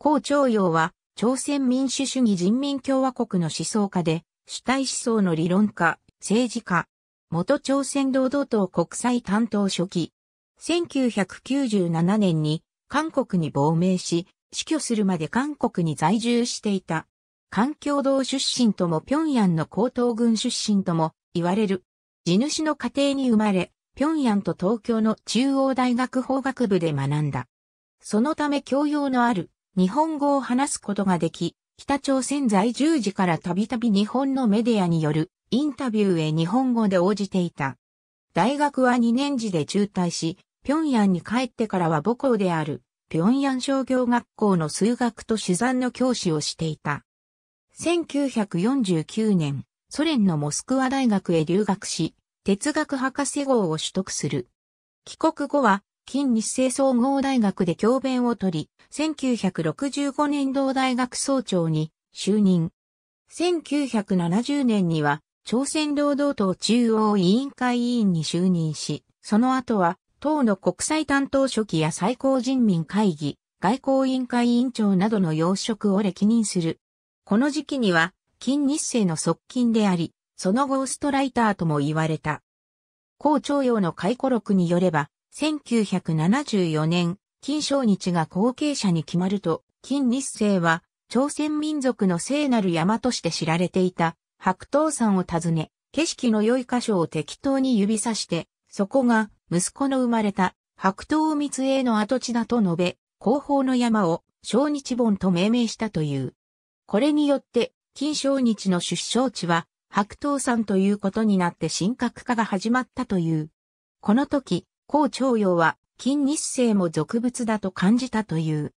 高長陽は、朝鮮民主主義人民共和国の思想家で、主体思想の理論家、政治家、元朝鮮労働党国際担当書記。1997年に韓国に亡命し、死去するまで韓国に在住していた。環境道出身とも平壌の高等軍出身とも言われる。地主の家庭に生まれ、平壌と東京の中央大学法学部で学んだ。そのため教養のある日本語を話すことができ、北朝鮮在住時からたびたび日本のメディアによるインタビューへ日本語で応じていた。大学は2年次で中退し、平壌に帰ってからは母校である平壌商業学校の数学と手算の教師をしていた。1949年、ソ連のモスクワ大学へ留学し、哲学博士号を取得する。帰国後は近日清総合大学で教鞭を取り、1965年同大学総長に就任。1970年には、朝鮮労働党中央委員会委員に就任し、その後は、党の国際担当書記や最高人民会議、外交委員会委員長などの要職を歴任する。この時期には、金日成の側近であり、そのゴーストライターとも言われた。校長用の回顧録によれば、1974年、金正日が後継者に決まると、金日成は、朝鮮民族の聖なる山として知られていた、白頭山を訪ね、景色の良い箇所を適当に指さして、そこが息子の生まれた白頭密営の跡地だと述べ、後方の山を小日本と命名したという。これによって、金正日の出生地は白頭山ということになって神格化が始まったという。この時、高長陽は近日生も俗物だと感じたという。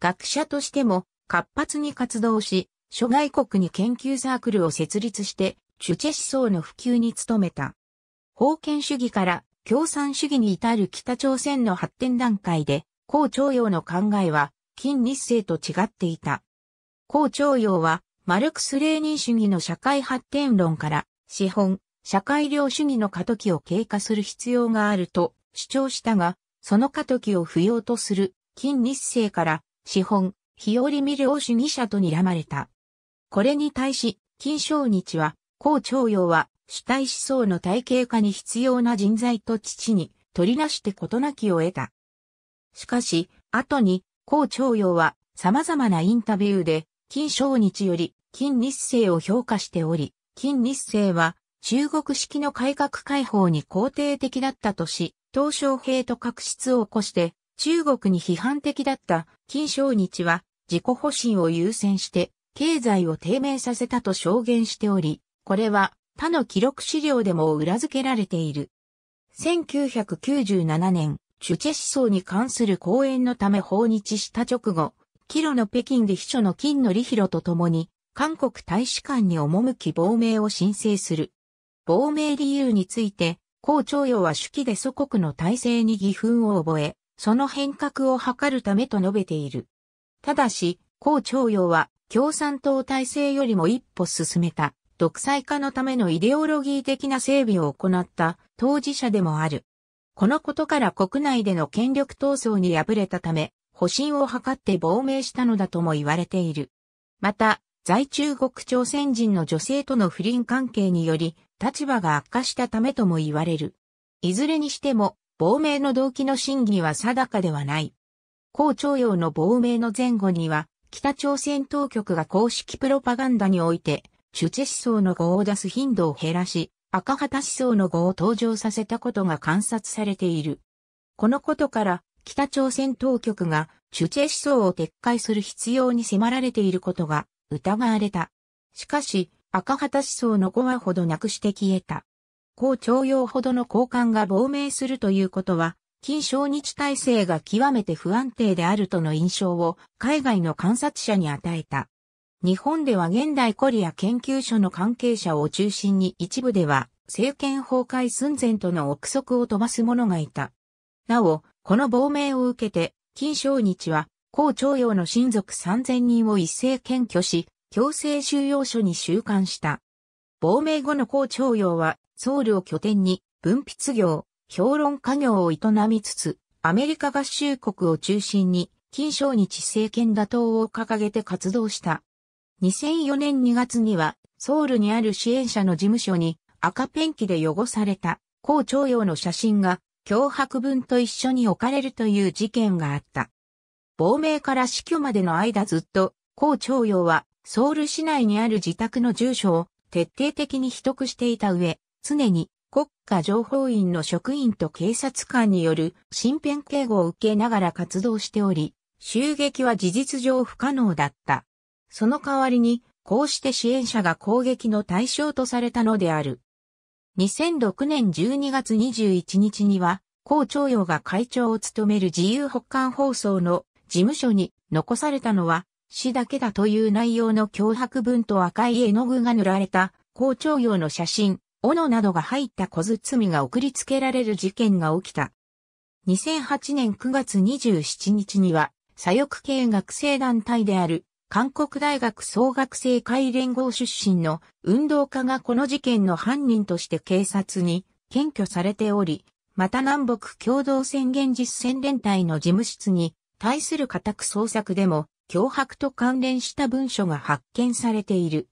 学者としても活発に活動し、諸外国に研究サークルを設立して、チュチェ思想の普及に努めた。封建主義から共産主義に至る北朝鮮の発展段階で、高長陽の考えは、近日生と違っていた。高長陽は、マルクス・レーニン主義の社会発展論から、資本、社会量主義の過渡期を経過する必要があると主張したが、その過渡期を不要とする金日成から資本、日和見領主義者と睨まれた。これに対し、金正日は、高徴用は主体思想の体系化に必要な人材と父に取りなして事なきを得た。しかし、後に、高徴用は様々なインタビューで、金正日より金日成を評価しており、金日成は中国式の改革開放に肯定的だったとし、東小平と確執を起こして中国に批判的だった金正日は自己保身を優先して経済を低迷させたと証言しており、これは他の記録資料でも裏付けられている。1997年、チュチェ思想に関する講演のため訪日した直後、キロの北京で秘書の金の利弘と共に、韓国大使館に赴き亡命を申請する。亡命理由について、高長与は手記で祖国の体制に義憤を覚え、その変革を図るためと述べている。ただし、高長与は共産党体制よりも一歩進めた、独裁化のためのイデオロギー的な整備を行った当事者でもある。このことから国内での権力闘争に敗れたため、保身を図って亡命したのだとも言われている。また、在中国朝鮮人の女性との不倫関係により、立場が悪化したためとも言われる。いずれにしても、亡命の動機の真偽は定かではない。高徴用の亡命の前後には、北朝鮮当局が公式プロパガンダにおいて、主治思想の語を出す頻度を減らし、赤旗思想の語を登場させたことが観察されている。このことから、北朝鮮当局が、主治思想を撤回する必要に迫られていることが疑われた。しかし、赤旗思想の5話ほどなくして消えた。高徴用ほどの交換が亡命するということは、近小日体制が極めて不安定であるとの印象を海外の観察者に与えた。日本では現代コリア研究所の関係者を中心に一部では政権崩壊寸前との憶測を飛ばす者がいた。なお、この亡命を受けて、金正日は高徴用の親族3000人を一斉検挙し、強制収容所に収監した。亡命後の高徴用は、ソウルを拠点に、文筆業、評論家業を営みつつ、アメリカ合衆国を中心に、金に日政権打倒を掲げて活動した。2004年2月には、ソウルにある支援者の事務所に、赤ペンキで汚された、高徴用の写真が、脅迫文と一緒に置かれるという事件があった。亡命から死去までの間ずっと、江長陽は、ソウル市内にある自宅の住所を徹底的に秘匿していた上、常に国家情報院の職員と警察官による身辺警護を受けながら活動しており、襲撃は事実上不可能だった。その代わりに、こうして支援者が攻撃の対象とされたのである。2006年12月21日には、江長陽が会長を務める自由北韓放送の事務所に残されたのは、死だけだという内容の脅迫文と赤い絵の具が塗られた、校長用の写真、斧などが入った小包が送りつけられる事件が起きた。2008年9月27日には、左翼系学生団体である、韓国大学総学生会連合出身の運動家がこの事件の犯人として警察に検挙されており、また南北共同宣言実践連隊の事務室に対する家宅捜索でも、脅迫と関連した文書が発見されている。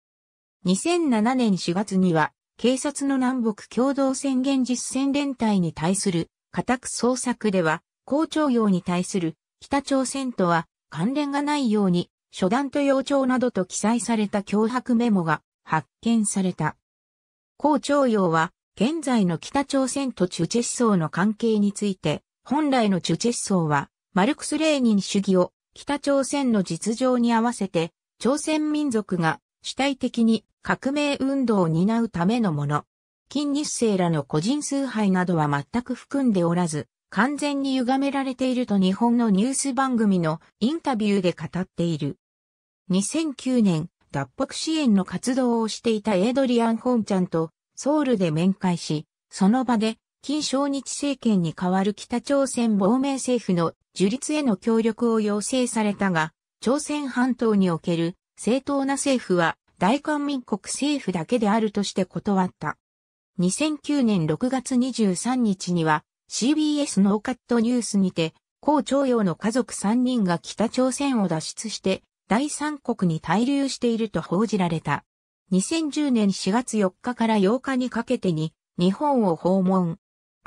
2007年4月には、警察の南北共同宣言実践連隊に対する家宅捜索では、校長用に対する北朝鮮とは関連がないように、初段と要調などと記載された脅迫メモが発見された。校長用は、現在の北朝鮮とチュチェ思想の関係について、本来のチュチェ思想は、マルクス・レーニン主義を北朝鮮の実情に合わせて朝鮮民族が主体的に革命運動を担うためのもの。金日成らの個人崇拝などは全く含んでおらず、完全に歪められていると日本のニュース番組のインタビューで語っている。2009年、脱北支援の活動をしていたエイドリアン・ホンちゃんとソウルで面会し、その場で、金正日政権に代わる北朝鮮亡命政府の樹立への協力を要請されたが、朝鮮半島における正当な政府は大韓民国政府だけであるとして断った。2009年6月23日には CBS ノーカットニュースにて、高徴用の家族3人が北朝鮮を脱出して第三国に滞留していると報じられた。2010年4月4日から8日にかけてに日本を訪問。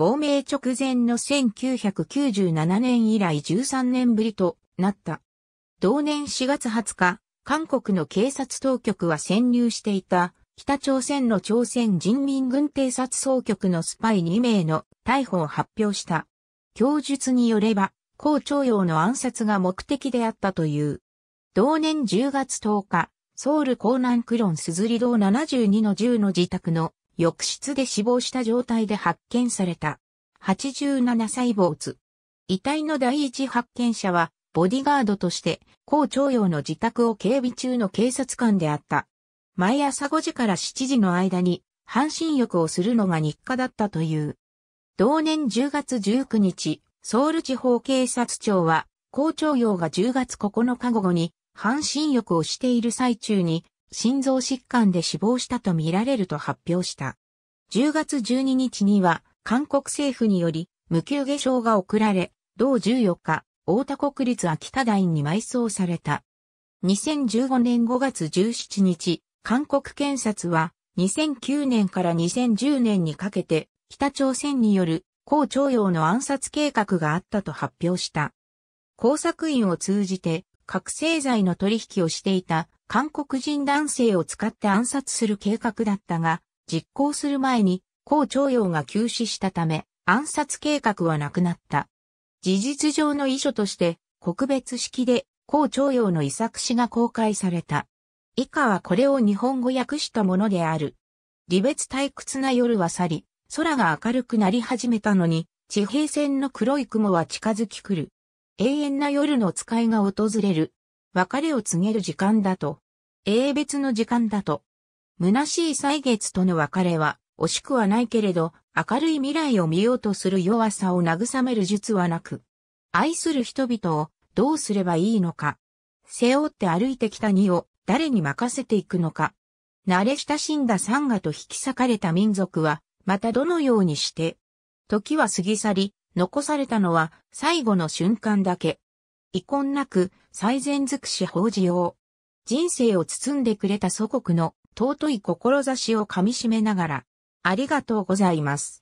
亡命直前の1997年以来13年ぶりとなった。同年4月20日、韓国の警察当局は潜入していた北朝鮮の朝鮮人民軍偵察総局のスパイ2名の逮捕を発表した。供述によれば、高徴用の暗殺が目的であったという。同年10月10日、ソウル港南クロンスズリ堂72の10の自宅の浴室で死亡した状態で発見された。87歳主。遺体の第一発見者は、ボディガードとして、高長用の自宅を警備中の警察官であった。毎朝5時から7時の間に、半身浴をするのが日課だったという。同年10月19日、ソウル地方警察庁は、校長用が10月9日午後に、半身浴をしている最中に、心臓疾患で死亡したとみられると発表した。10月12日には、韓国政府により、無休下賞が贈られ、同14日、大田国立秋田大に埋葬された。2015年5月17日、韓国検察は、2009年から2010年にかけて、北朝鮮による、高徴用の暗殺計画があったと発表した。工作員を通じて、覚醒剤の取引をしていた韓国人男性を使って暗殺する計画だったが、実行する前に、江長陽が急死したため、暗殺計画はなくなった。事実上の遺書として、国別式で、江長陽の遺作詞が公開された。以下はこれを日本語訳したものである。離別退屈な夜は去り、空が明るくなり始めたのに、地平線の黒い雲は近づき来る。永遠な夜の使いが訪れる。別れを告げる時間だと、英別の時間だと。虚しい歳月との別れは、惜しくはないけれど、明るい未来を見ようとする弱さを慰める術はなく、愛する人々をどうすればいいのか、背負って歩いてきた荷を誰に任せていくのか、慣れ親しんだ山河と引き裂かれた民族は、またどのようにして、時は過ぎ去り、残されたのは最後の瞬間だけ。遺恨なく最善尽くし法事よう。人生を包んでくれた祖国の尊い志をかみしめながら、ありがとうございます。